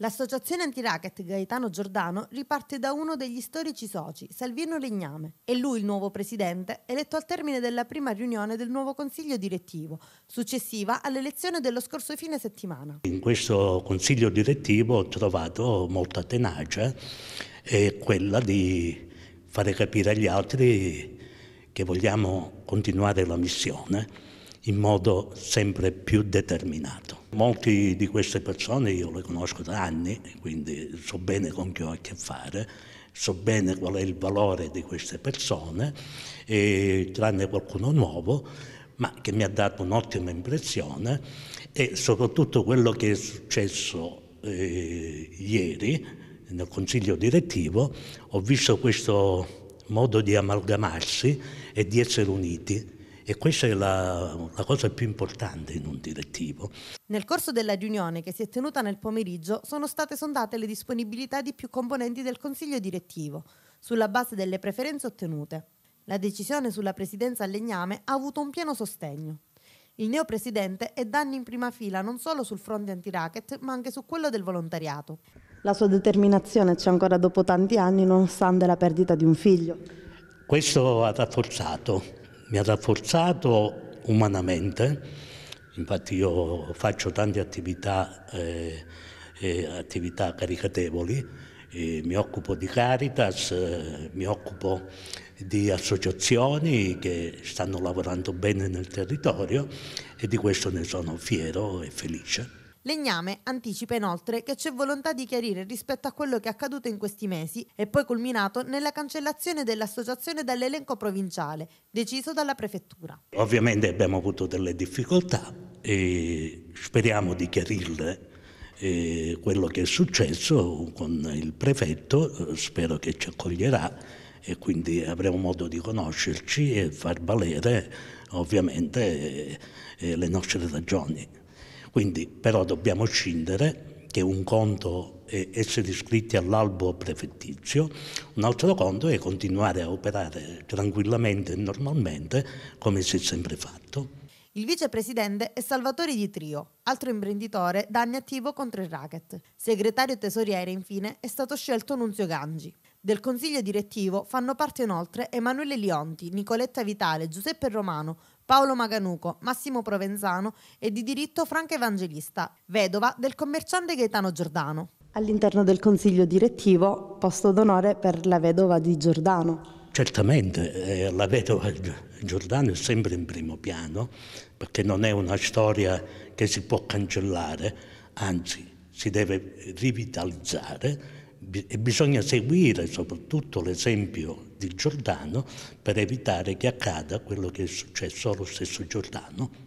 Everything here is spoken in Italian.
L'associazione antiracket Gaetano Giordano riparte da uno degli storici soci, Salvino Legname. È lui il nuovo presidente, eletto al termine della prima riunione del nuovo consiglio direttivo, successiva all'elezione dello scorso fine settimana. In questo consiglio direttivo ho trovato molta tenacia eh, e quella di fare capire agli altri che vogliamo continuare la missione in modo sempre più determinato. Molte di queste persone io le conosco da anni, quindi so bene con chi ho a che fare, so bene qual è il valore di queste persone, e, tranne qualcuno nuovo, ma che mi ha dato un'ottima impressione e soprattutto quello che è successo eh, ieri nel consiglio direttivo, ho visto questo modo di amalgamarsi e di essere uniti e questa è la, la cosa più importante in un direttivo. Nel corso della riunione che si è tenuta nel pomeriggio sono state sondate le disponibilità di più componenti del Consiglio direttivo, sulla base delle preferenze ottenute. La decisione sulla presidenza a Legname ha avuto un pieno sostegno. Il neopresidente è da anni in prima fila non solo sul fronte anti-racket, ma anche su quello del volontariato. La sua determinazione c'è ancora dopo tanti anni, nonostante la perdita di un figlio. Questo ha rafforzato mi ha rafforzato umanamente, infatti io faccio tante attività, eh, eh, attività caricatevoli, eh, mi occupo di Caritas, eh, mi occupo di associazioni che stanno lavorando bene nel territorio e di questo ne sono fiero e felice. Legname anticipa inoltre che c'è volontà di chiarire rispetto a quello che è accaduto in questi mesi e poi culminato nella cancellazione dell'associazione dall'elenco provinciale, deciso dalla prefettura. Ovviamente abbiamo avuto delle difficoltà e speriamo di chiarirle e eh, quello che è successo con il prefetto, eh, spero che ci accoglierà e quindi avremo modo di conoscerci e far valere ovviamente eh, le nostre ragioni. Quindi però dobbiamo scindere che un conto è essere iscritti all'albo prefettizio, un altro conto è continuare a operare tranquillamente e normalmente come si è sempre fatto. Il vicepresidente è Salvatore Di Trio, altro imprenditore da anni attivo contro il racket. Segretario tesoriere, infine, è stato scelto Nunzio Gangi. Del consiglio direttivo fanno parte inoltre Emanuele Lionti, Nicoletta Vitale, Giuseppe Romano, Paolo Maganuco, Massimo Provenzano e di diritto Franca Evangelista, vedova del commerciante Gaetano Giordano. All'interno del consiglio direttivo, posto d'onore per la vedova di Giordano. Certamente eh, la vedova di Giordano è sempre in primo piano perché non è una storia che si può cancellare, anzi si deve rivitalizzare e bisogna seguire soprattutto l'esempio di Giordano per evitare che accada quello che è successo allo stesso Giordano